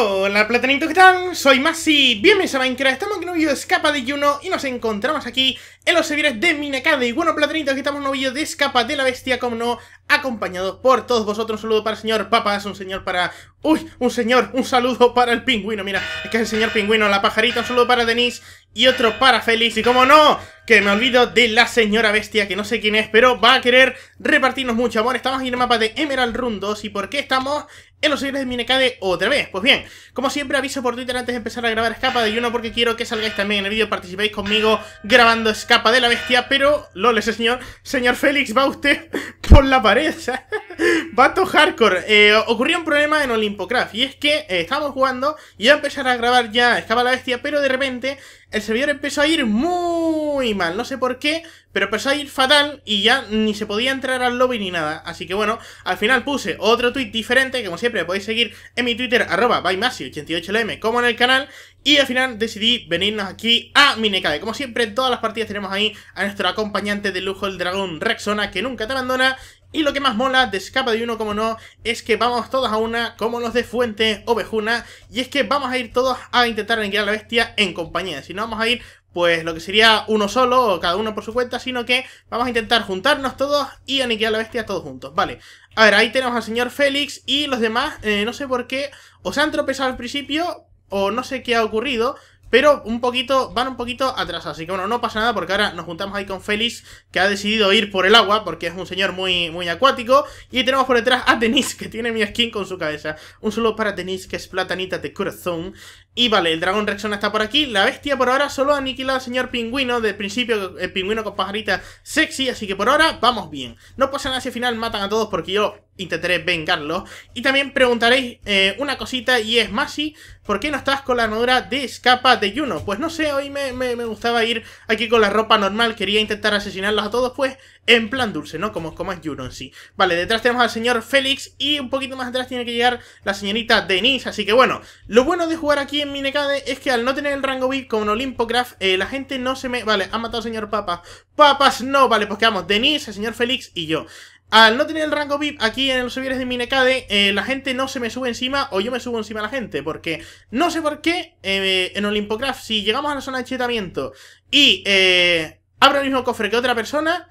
Hola platanito, ¿qué tal? Soy Masi, bienvenidos a Minecraft, estamos aquí en un vídeo de Escapa de Juno y nos encontramos aquí en los servidores de Minecade Y bueno platanito, aquí estamos en un vídeo de Escapa de la Bestia, como no, acompañado por todos vosotros. Un saludo para el señor Papas, un señor para... ¡Uy! Un señor, un saludo para el pingüino, mira, es que es el señor pingüino, la pajarita, un saludo para Denise y otro para Félix. Y como no, que me olvido de la señora bestia, que no sé quién es, pero va a querer repartirnos mucho amor. Estamos en el mapa de Emerald Rundos ¿Y por qué estamos en los seguidores de Minecade otra vez. Pues bien, como siempre aviso por Twitter antes de empezar a grabar Escapa de Yuno, porque quiero que salgáis también en el vídeo, participéis conmigo grabando Escapa de la Bestia, pero lol, ese señor, señor Félix, va usted por la pared, Vato hardcore. Eh, ocurrió un problema en Olimpocraft y es que eh, estábamos jugando y a empezar a grabar ya Escapa de la Bestia, pero de repente el servidor empezó a ir muy mal, no sé por qué, pero empezó a ir fatal y ya ni se podía entrar al lobby ni nada. Así que bueno, al final puse otro tweet diferente, como siempre podéis seguir en mi Twitter, arroba bymassi88lm, como en el canal. Y al final decidí venirnos aquí a Minecade. Como siempre, en todas las partidas tenemos ahí a nuestro acompañante de lujo, el dragón Rexona, que nunca te abandona y lo que más mola de Escapa de Uno, como no, es que vamos todos a una, como los de Fuente o y es que vamos a ir todos a intentar aniquilar a la bestia en compañía. Si no, vamos a ir, pues, lo que sería uno solo o cada uno por su cuenta, sino que vamos a intentar juntarnos todos y aniquilar a la bestia todos juntos. Vale, a ver, ahí tenemos al señor Félix y los demás, eh, no sé por qué, o se han tropezado al principio, o no sé qué ha ocurrido, pero un poquito, van un poquito atrás, así que bueno, no pasa nada porque ahora nos juntamos ahí con Félix, que ha decidido ir por el agua, porque es un señor muy, muy acuático. Y tenemos por detrás a Tenis, que tiene mi skin con su cabeza. Un solo para Tenis, que es platanita de corazón. Y vale, el dragón Rexona está por aquí. La bestia por ahora solo aniquila al señor pingüino. De principio, el pingüino con pajarita sexy. Así que por ahora, vamos bien. No pasan hacia el final matan a todos porque yo intentaré vengarlo. Y también preguntaréis eh, una cosita y es, si, ¿por qué no estás con la armadura de escapa de Juno? Pues no sé, hoy me, me gustaba ir aquí con la ropa normal. Quería intentar asesinarlos a todos, pues en plan dulce, ¿no? Como es es en sí. Vale, detrás tenemos al señor Félix y un poquito más atrás tiene que llegar la señorita Denise. Así que bueno, lo bueno de jugar aquí en Minecade es que al no tener el rango VIP con Olimpocraft, eh, la gente no se me... Vale, ha matado al señor Papa Papas no, vale, pues quedamos Denise, el señor Félix y yo. Al no tener el rango VIP aquí en los servidores de Minecade, eh, la gente no se me sube encima o yo me subo encima a la gente, porque no sé por qué eh, en Olympocraft si llegamos a la zona de chetamiento y eh, el mismo cofre que otra persona,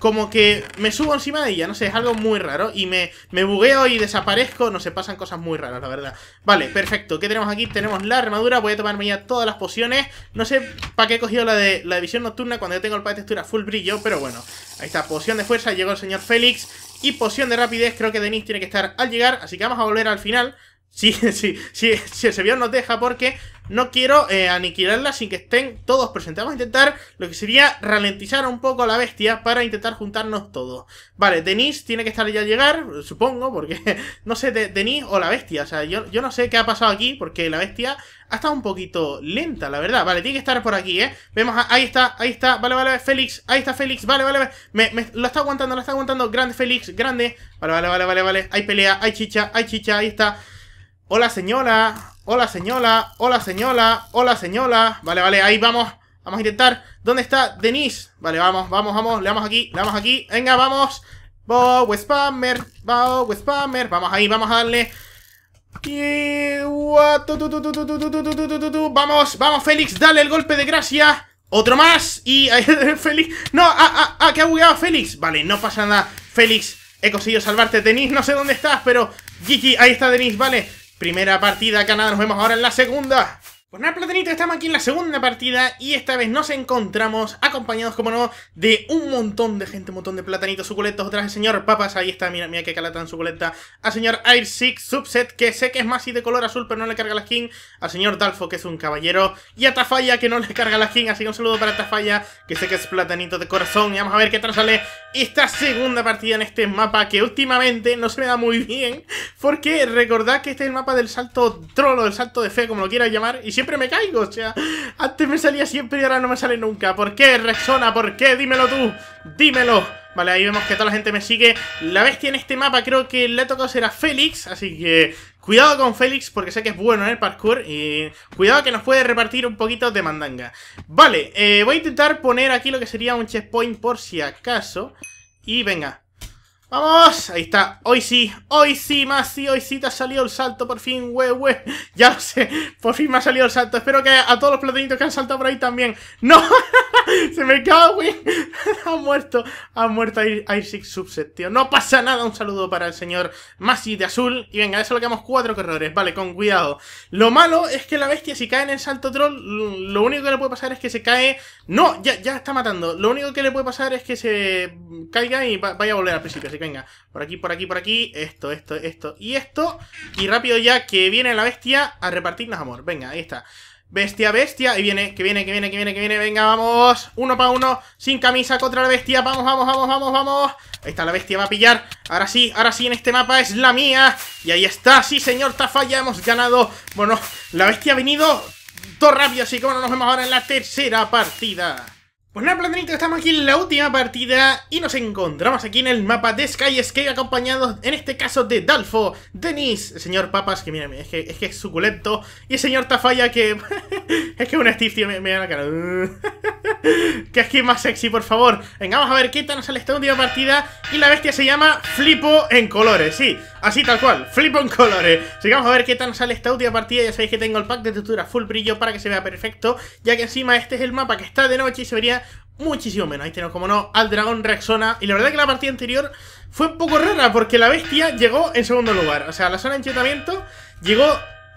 como que me subo encima de ella, no sé, es algo muy raro. Y me, me bugueo y desaparezco, no sé, pasan cosas muy raras, la verdad. Vale, perfecto, ¿qué tenemos aquí? Tenemos la armadura, voy a tomarme ya todas las pociones. No sé para qué he cogido la de, la de visión nocturna cuando yo tengo el pack de textura full brillo, pero bueno. Ahí está, poción de fuerza, llegó el señor Félix. Y poción de rapidez, creo que Denise tiene que estar al llegar, así que vamos a volver al final Sí, sí, sí, sí, el nos deja porque no quiero eh, aniquilarla sin que estén todos presentes. Vamos a intentar lo que sería ralentizar un poco a la bestia para intentar juntarnos todos. Vale, Denise tiene que estar ya a llegar, supongo, porque no sé, de, Denise o la bestia. O sea, yo, yo no sé qué ha pasado aquí porque la bestia ha estado un poquito lenta, la verdad. Vale, tiene que estar por aquí, ¿eh? Vemos, a, ahí está, ahí está, vale, vale, Félix, ahí está Félix, vale, vale, vale. Me, lo está aguantando, lo está aguantando. Grande Félix, grande. Vale, vale, vale, vale, vale. Hay pelea, hay chicha, hay chicha, ahí está. Hola señora, hola señora, hola señora, hola señora. Vale, vale, ahí vamos. Vamos a intentar. ¿Dónde está Denise? Vale, vamos, vamos, vamos. Le damos aquí, le damos aquí. Venga, vamos. Bow Spammer, Bow Spammer. Vamos ahí, vamos a darle. Vamos, vamos, Félix, dale el golpe de gracia. Otro más. Y ahí Félix. No, ah, ah, ah, que ha bugueado Félix. Vale, no pasa nada. Félix, he conseguido salvarte. Denise, no sé dónde estás, pero. Gigi, ahí está Denise, vale. Primera partida Canadá nos vemos ahora en la segunda. Pues nada, platanito, estamos aquí en la segunda partida y esta vez nos encontramos acompañados, como no, de un montón de gente, un montón de platanitos suculentos. Otra vez, señor Papas, ahí está, mira, mira que cala tan suculenta. Al señor Air Subset, que sé que es más y de color azul, pero no le carga la skin. Al señor Dalfo, que es un caballero. Y a Tafalla, que no le carga la skin. Así que un saludo para Tafalla, que sé que es platanito de corazón. Y vamos a ver qué tal sale esta segunda partida en este mapa, que últimamente no se me da muy bien. Porque recordad que este es el mapa del salto trolo, del salto de fe, como lo quieras llamar. Y siempre me caigo, o sea, antes me salía siempre y ahora no me sale nunca. ¿Por qué, Rexona? ¿Por qué? Dímelo tú, dímelo. Vale, ahí vemos que toda la gente me sigue. La bestia en este mapa creo que le ha tocado será Félix, así que cuidado con Félix porque sé que es bueno en el parkour y cuidado que nos puede repartir un poquito de mandanga. Vale, eh, voy a intentar poner aquí lo que sería un checkpoint por si acaso y venga, ¡Vamos! Ahí está. Hoy sí, hoy sí, más sí, hoy sí te ha salido el salto, por fin, we, we. Ya lo sé, por fin me ha salido el salto. Espero que a todos los platinitos que han saltado por ahí también. ¡No! Se me cago, güey. ha muerto, ha muerto Isaac Subset, tío. No pasa nada, un saludo para el señor Masi de azul. Y venga, eso lo quedamos cuatro corredores, vale, con cuidado. Lo malo es que la bestia, si cae en el salto troll, lo único que le puede pasar es que se cae... No, ya, ya está matando. Lo único que le puede pasar es que se caiga y vaya a volver al principio. Así que venga, por aquí, por aquí, por aquí. Esto, esto, esto y esto. Y rápido ya que viene la bestia a repartirnos amor. Venga, ahí está. Bestia, bestia, y viene, que viene, que viene, que viene, que viene Venga, vamos, uno para uno Sin camisa contra la bestia, vamos, vamos, vamos, vamos, vamos Ahí está, la bestia va a pillar Ahora sí, ahora sí, en este mapa es la mía Y ahí está, sí señor, Tafalla, hemos ganado Bueno, la bestia ha venido Todo rápido, así que bueno, nos vemos ahora en la tercera partida pues nada, estamos aquí en la última partida y nos encontramos aquí en el mapa de Sky Sky acompañados en este caso de Dalfo, Denis, el señor Papas, que mira, es que es, que es suculento, y el señor Tafalla que... es que un esticio, me, da la cara. que es que es más sexy, por favor. Venga, vamos a ver qué tal nos sale esta última partida y la bestia se llama Flipo en colores, sí. Así tal cual, flip en colores Sigamos a ver qué tal sale esta última partida Ya sabéis que tengo el pack de textura full brillo para que se vea perfecto Ya que encima este es el mapa que está de noche y se vería muchísimo menos Ahí tenemos como no al dragón Rexona Y la verdad que la partida anterior fue un poco rara Porque la bestia llegó en segundo lugar O sea, la zona de enchetamiento llegó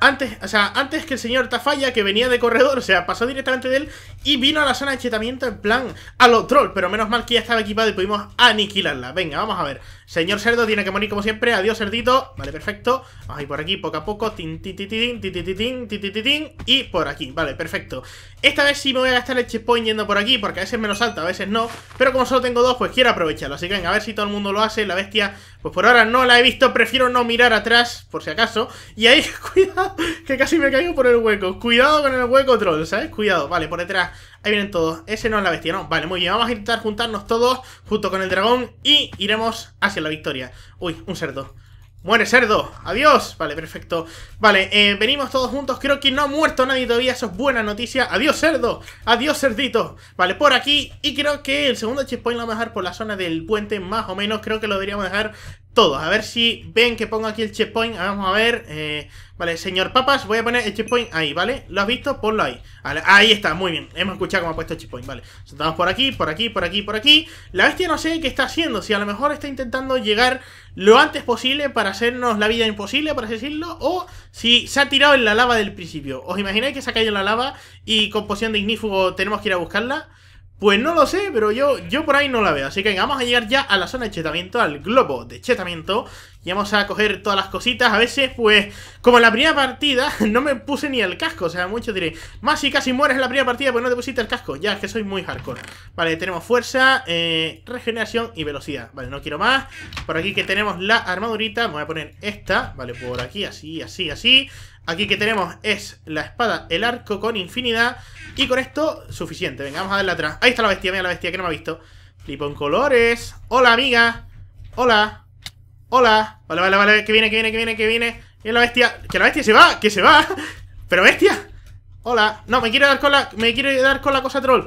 antes, o sea, antes que el señor Tafalla, que venía de corredor, o sea, pasó directamente de él y vino a la zona de enchetamiento en plan a los troll, pero menos mal que ya estaba equipado y pudimos aniquilarla. Venga, vamos a ver. Señor cerdo tiene que morir como siempre. Adiós, cerdito. Vale, perfecto. Vamos a ir por aquí poco a poco. Tin, tin, tin, tin, tin, tin, tin, Y por aquí. Vale, perfecto. Esta vez sí me voy a gastar el checkpoint yendo por aquí, porque a veces me lo salta, a veces no. Pero como solo tengo dos, pues quiero aprovecharlo. Así que venga, a ver si todo el mundo lo hace. La bestia, pues por ahora no la he visto. Prefiero no mirar atrás, por si acaso. Y ahí, cuidado, que casi me caigo por el hueco. Cuidado con el hueco troll, ¿sabes? Cuidado. Vale, por detrás. Ahí vienen todos. Ese no es la bestia, ¿no? Vale, muy bien. Vamos a intentar juntarnos todos junto con el dragón y iremos hacia la victoria. Uy, un cerdo. ¡Muere cerdo! ¡Adiós! Vale, perfecto. Vale, eh, venimos todos juntos. Creo que no ha muerto nadie todavía. Eso es buena noticia. ¡Adiós, cerdo! ¡Adiós, cerdito! Vale, por aquí. Y creo que el segundo checkpoint lo vamos a dejar por la zona del puente, más o menos. Creo que lo deberíamos dejar todos. A ver si ven que pongo aquí el checkpoint. Vamos a ver. Eh, Vale, señor Papas, voy a poner el checkpoint ahí, ¿vale? ¿Lo has visto? Ponlo ahí vale, Ahí está, muy bien, hemos escuchado cómo ha puesto el checkpoint, vale Estamos por aquí, por aquí, por aquí, por aquí La bestia no sé qué está haciendo, si a lo mejor está intentando llegar lo antes posible Para hacernos la vida imposible, por así decirlo O si se ha tirado en la lava del principio ¿Os imagináis que se ha caído en la lava y con poción de ignífugo tenemos que ir a buscarla? Pues no lo sé, pero yo, yo por ahí no la veo. Así que vamos a llegar ya a la zona de chetamiento, al globo de chetamiento. Y vamos a coger todas las cositas. A veces, pues, como en la primera partida, no me puse ni el casco. O sea, mucho diré más si casi mueres en la primera partida, pues no te pusiste el casco. Ya, es que soy muy hardcore. Vale, tenemos fuerza, eh, regeneración y velocidad. Vale, no quiero más. Por aquí que tenemos la armadurita, me voy a poner esta. Vale, por aquí, así, así, así. Aquí que tenemos es la espada, el arco con infinidad. Y con esto, suficiente. Venga, vamos a darle atrás. Ahí está la bestia, mira la bestia que no me ha visto. Flipón colores. Hola, amiga. Hola. Hola. Vale, vale, vale. Que viene, que viene, que viene, que viene. Y la bestia. Que la bestia se va, que se va. Pero bestia. Hola. No, me quiero dar con la. Me quiero dar con la cosa troll.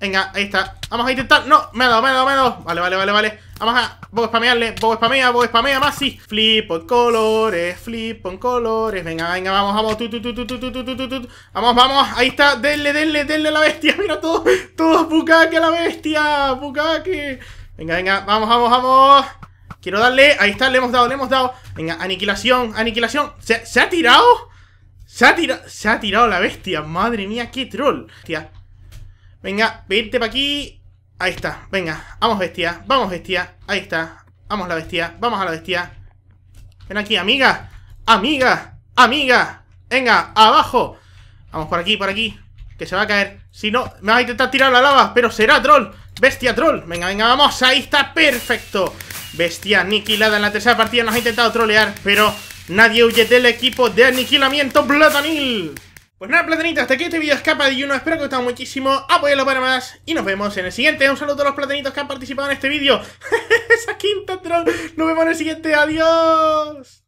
Venga, ahí está. Vamos a intentar. No, me ha dado, me ha dado, me ha dado. Vale, vale, vale, vale. Vamos a. Voy a spamearle. Voy a spamear, voy a spamear más, sí. Flip con colores, flip con colores. Venga, venga, vamos, vamos. Tú, tú, tú, tú, tú, tú, tú, tú, Vamos, vamos. Ahí está. Denle, denle, denle a la bestia. Mira todo. Todo, bucaque la bestia. Bucaque. Venga, venga. Vamos, vamos, vamos. Quiero darle, ahí está, le hemos dado, le hemos dado Venga, aniquilación, aniquilación ¿Se, ha tirado? ¿Se ha tirado? Se ha tirado la bestia, madre mía, qué troll Venga, vente para aquí Ahí está, venga, vamos bestia, vamos bestia Ahí está, vamos la bestia, vamos a la bestia Ven aquí, amiga Amiga, amiga Venga, abajo Vamos por aquí, por aquí Que se va a caer Si no, me va a intentar tirar la lava Pero será troll Bestia troll Venga, venga, vamos Ahí está, perfecto Bestia aniquilada en la tercera partida. Nos ha intentado trolear, pero nadie huye del equipo de aniquilamiento Platanil. Pues nada, platanitos hasta aquí este vídeo escapa de uno Espero que os gustado muchísimo. Apoyadlo para más y nos vemos en el siguiente. Un saludo a los platanitos que han participado en este vídeo. Esa quinta troll. Nos vemos en el siguiente. Adiós.